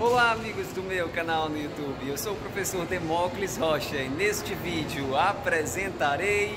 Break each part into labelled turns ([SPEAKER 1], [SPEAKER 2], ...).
[SPEAKER 1] Olá amigos do meu canal no YouTube, eu sou o professor Demócles Rocha e neste vídeo apresentarei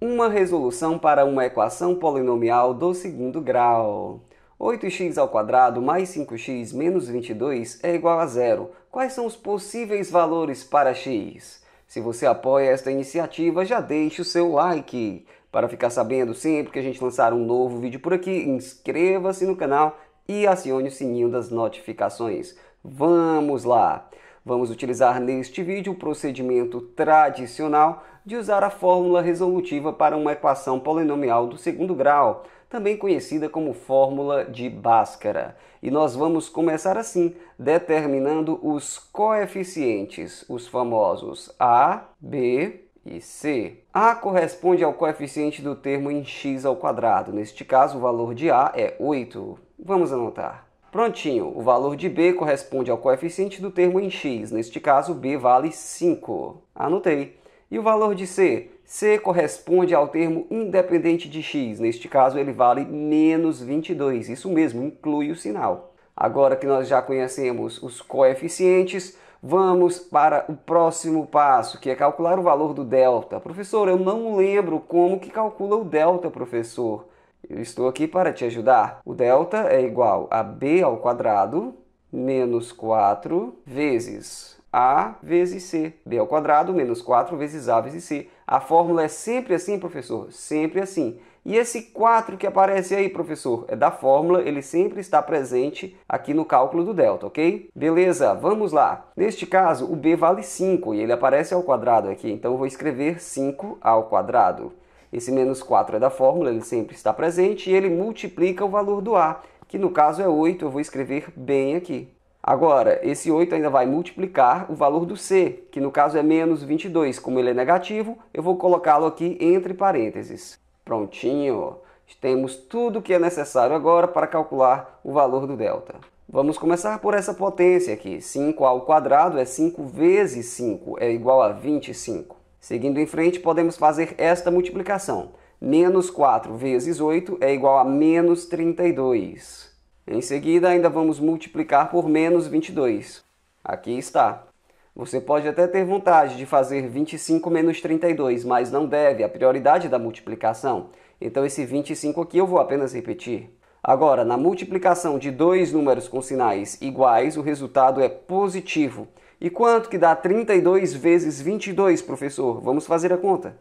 [SPEAKER 1] uma resolução para uma equação polinomial do segundo grau. 8x ao quadrado mais 5x menos 22 é igual a zero. Quais são os possíveis valores para x? Se você apoia esta iniciativa, já deixe o seu like. Para ficar sabendo sempre que a gente lançar um novo vídeo por aqui, inscreva-se no canal e acione o sininho das notificações. Vamos lá! Vamos utilizar neste vídeo o procedimento tradicional de usar a fórmula resolutiva para uma equação polinomial do segundo grau, também conhecida como fórmula de Bhaskara. E nós vamos começar assim, determinando os coeficientes, os famosos A, B e C. A corresponde ao coeficiente do termo em x ao quadrado. Neste caso, o valor de A é 8. Vamos anotar. Prontinho, o valor de B corresponde ao coeficiente do termo em X, neste caso B vale 5. Anotei. E o valor de C? C corresponde ao termo independente de X, neste caso ele vale menos 22, isso mesmo, inclui o sinal. Agora que nós já conhecemos os coeficientes, vamos para o próximo passo, que é calcular o valor do delta. Professor, eu não lembro como que calcula o delta, professor. Eu estou aqui para te ajudar. O delta é igual a b ao quadrado menos 4 vezes a vezes c. b ao quadrado menos 4 vezes a vezes c. A fórmula é sempre assim, professor? Sempre assim. E esse 4 que aparece aí, professor, é da fórmula, ele sempre está presente aqui no cálculo do delta, ok? Beleza, vamos lá. Neste caso, o b vale 5 e ele aparece ao quadrado aqui, então eu vou escrever 5 ao quadrado. Esse menos 4 é da fórmula, ele sempre está presente, e ele multiplica o valor do A, que no caso é 8, eu vou escrever bem aqui. Agora, esse 8 ainda vai multiplicar o valor do C, que no caso é menos 22. Como ele é negativo, eu vou colocá-lo aqui entre parênteses. Prontinho! Temos tudo o que é necessário agora para calcular o valor do delta. Vamos começar por essa potência aqui. 5 ao quadrado é 5 vezes 5, é igual a 25. Seguindo em frente, podemos fazer esta multiplicação. Menos 4 vezes 8 é igual a menos 32. Em seguida, ainda vamos multiplicar por menos 22. Aqui está. Você pode até ter vontade de fazer 25 menos 32, mas não deve, a prioridade da multiplicação. Então, esse 25 aqui eu vou apenas repetir. Agora, na multiplicação de dois números com sinais iguais, o resultado é positivo. E quanto que dá 32 vezes 22, professor? Vamos fazer a conta.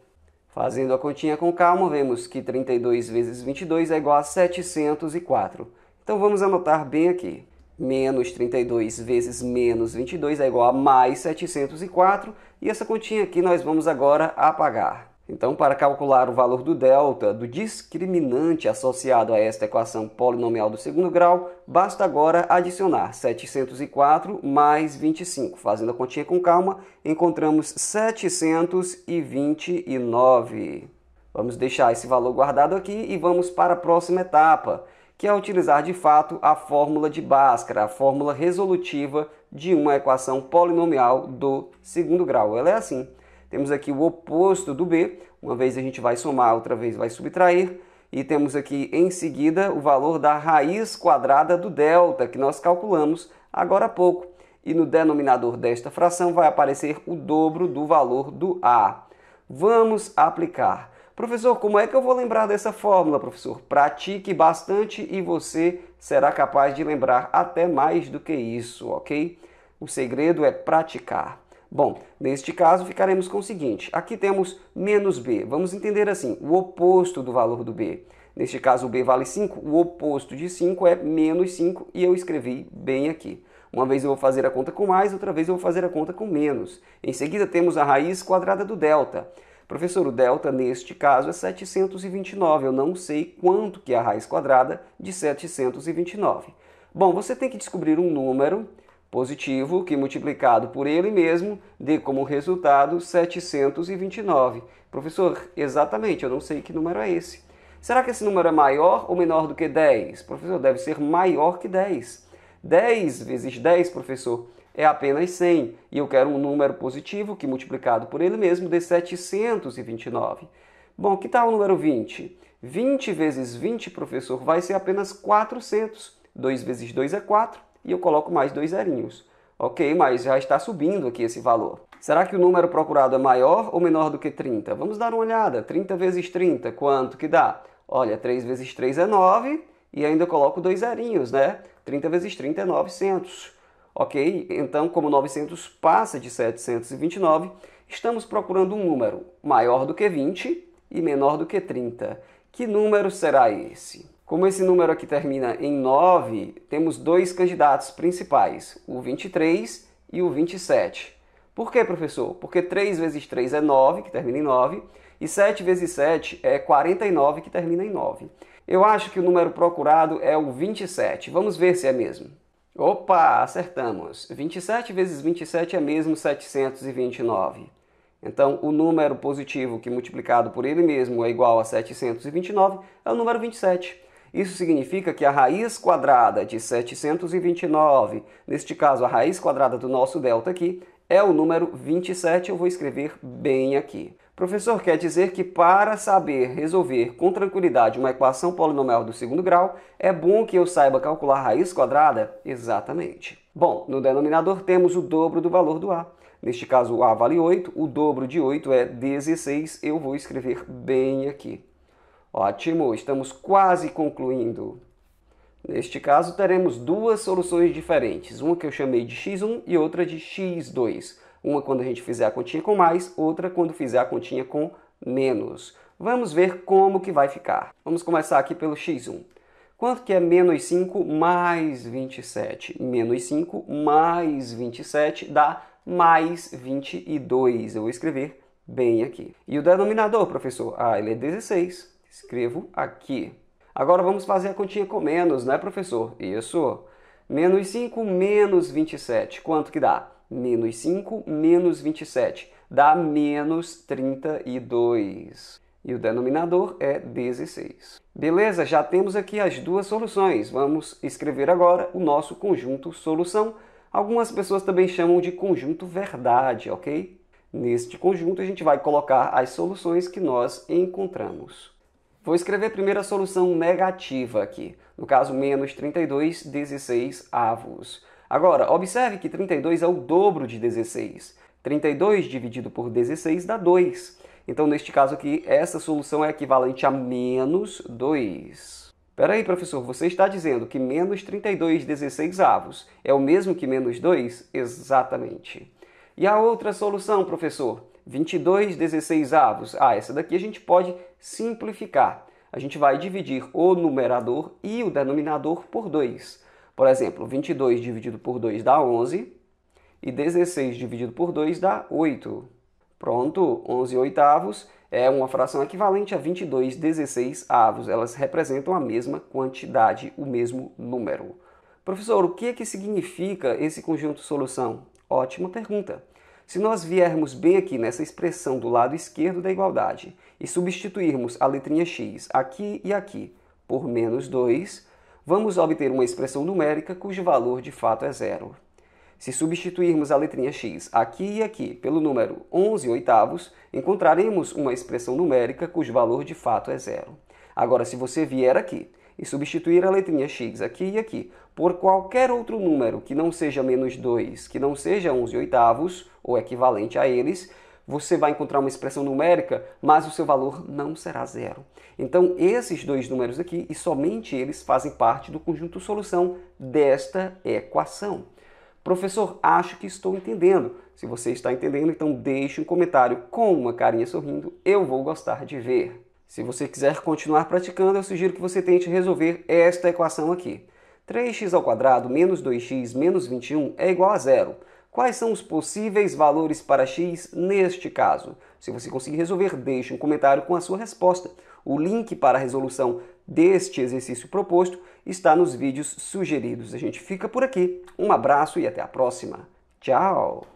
[SPEAKER 1] Fazendo a continha com calma, vemos que 32 vezes 22 é igual a 704. Então vamos anotar bem aqui. Menos 32 vezes menos 22 é igual a mais 704. E essa continha aqui nós vamos agora apagar. Então, para calcular o valor do delta do discriminante associado a esta equação polinomial do segundo grau, basta agora adicionar 704 mais 25. Fazendo a continha com calma, encontramos 729. Vamos deixar esse valor guardado aqui e vamos para a próxima etapa, que é utilizar de fato a fórmula de Bhaskara, a fórmula resolutiva de uma equação polinomial do segundo grau. Ela é assim temos aqui o oposto do B, uma vez a gente vai somar, outra vez vai subtrair. E temos aqui em seguida o valor da raiz quadrada do delta, que nós calculamos agora há pouco. E no denominador desta fração vai aparecer o dobro do valor do A. Vamos aplicar. Professor, como é que eu vou lembrar dessa fórmula, professor? Pratique bastante e você será capaz de lembrar até mais do que isso, ok? O segredo é praticar. Bom, neste caso ficaremos com o seguinte, aqui temos menos b, vamos entender assim, o oposto do valor do b. Neste caso o b vale 5, o oposto de 5 é menos 5 e eu escrevi bem aqui. Uma vez eu vou fazer a conta com mais, outra vez eu vou fazer a conta com menos. Em seguida temos a raiz quadrada do delta. Professor, o delta neste caso é 729, eu não sei quanto que é a raiz quadrada de 729. Bom, você tem que descobrir um número positivo, que multiplicado por ele mesmo dê como resultado 729. Professor, exatamente, eu não sei que número é esse. Será que esse número é maior ou menor do que 10? Professor, deve ser maior que 10. 10 vezes 10, professor, é apenas 100. E eu quero um número positivo que multiplicado por ele mesmo dê 729. Bom, que tal o número 20? 20 vezes 20, professor, vai ser apenas 400. 2 vezes 2 é 4 e eu coloco mais dois zerinhos. Ok, mas já está subindo aqui esse valor. Será que o número procurado é maior ou menor do que 30? Vamos dar uma olhada. 30 vezes 30, quanto que dá? Olha, 3 vezes 3 é 9 e ainda coloco dois zerinhos, né? 30 vezes 30 é 900. Ok? Então, como 900 passa de 729, estamos procurando um número maior do que 20 e menor do que 30. Que número será esse? Como esse número aqui termina em 9, temos dois candidatos principais, o 23 e o 27. Por que, professor? Porque 3 vezes 3 é 9, que termina em 9, e 7 vezes 7 é 49, que termina em 9. Eu acho que o número procurado é o 27. Vamos ver se é mesmo. Opa, acertamos. 27 vezes 27 é mesmo 729. Então, o número positivo que multiplicado por ele mesmo é igual a 729 é o número 27. Isso significa que a raiz quadrada de 729, neste caso a raiz quadrada do nosso delta aqui, é o número 27, eu vou escrever bem aqui. Professor, quer dizer que para saber resolver com tranquilidade uma equação polinomial do segundo grau, é bom que eu saiba calcular a raiz quadrada? Exatamente. Bom, no denominador temos o dobro do valor do A. Neste caso, o A vale 8, o dobro de 8 é 16, eu vou escrever bem aqui. Ótimo, estamos quase concluindo. Neste caso, teremos duas soluções diferentes, uma que eu chamei de x1 e outra de x2. Uma quando a gente fizer a continha com mais, outra quando fizer a continha com menos. Vamos ver como que vai ficar. Vamos começar aqui pelo x1. Quanto que é menos 5 mais 27? Menos 5 mais 27 dá mais 22. Eu vou escrever bem aqui. E o denominador, professor? Ah, ele é 16. Escrevo aqui. Agora vamos fazer a continha com menos, né, professor? Isso. Menos 5 menos 27. Quanto que dá? Menos 5 menos 27. Dá menos 32. E o denominador é 16. Beleza? Já temos aqui as duas soluções. Vamos escrever agora o nosso conjunto solução. Algumas pessoas também chamam de conjunto verdade, ok? Neste conjunto, a gente vai colocar as soluções que nós encontramos. Vou escrever primeiro a solução negativa aqui, no caso menos 32, 16 avos. Agora, observe que 32 é o dobro de 16. 32 dividido por 16 dá 2. Então, neste caso aqui, essa solução é equivalente a menos 2. Espera aí, professor, você está dizendo que menos 32 16 avos é o mesmo que menos 2? Exatamente. E a outra solução, professor? 22 16 avos. Ah, essa daqui a gente pode simplificar. A gente vai dividir o numerador e o denominador por 2. Por exemplo, 22 dividido por 2 dá 11 e 16 dividido por 2 dá 8. Pronto, 11 oitavos é uma fração equivalente a 22 16 avos. Elas representam a mesma quantidade, o mesmo número. Professor, o que, é que significa esse conjunto solução? Ótima pergunta. Se nós viermos bem aqui nessa expressão do lado esquerdo da igualdade e substituirmos a letrinha x aqui e aqui por menos 2, vamos obter uma expressão numérica cujo valor de fato é zero. Se substituirmos a letrinha x aqui e aqui pelo número 11 oitavos, encontraremos uma expressão numérica cujo valor de fato é zero. Agora, se você vier aqui e substituir a letrinha x aqui e aqui por qualquer outro número que não seja menos 2, que não seja 11 oitavos, ou equivalente a eles, você vai encontrar uma expressão numérica, mas o seu valor não será zero. Então, esses dois números aqui, e somente eles, fazem parte do conjunto solução desta equação. Professor, acho que estou entendendo. Se você está entendendo, então deixe um comentário com uma carinha sorrindo. Eu vou gostar de ver. Se você quiser continuar praticando, eu sugiro que você tente resolver esta equação aqui. 3x ao quadrado menos 2x menos 21 é igual a zero. Quais são os possíveis valores para x neste caso? Se você conseguir resolver, deixe um comentário com a sua resposta. O link para a resolução deste exercício proposto está nos vídeos sugeridos. A gente fica por aqui. Um abraço e até a próxima. Tchau!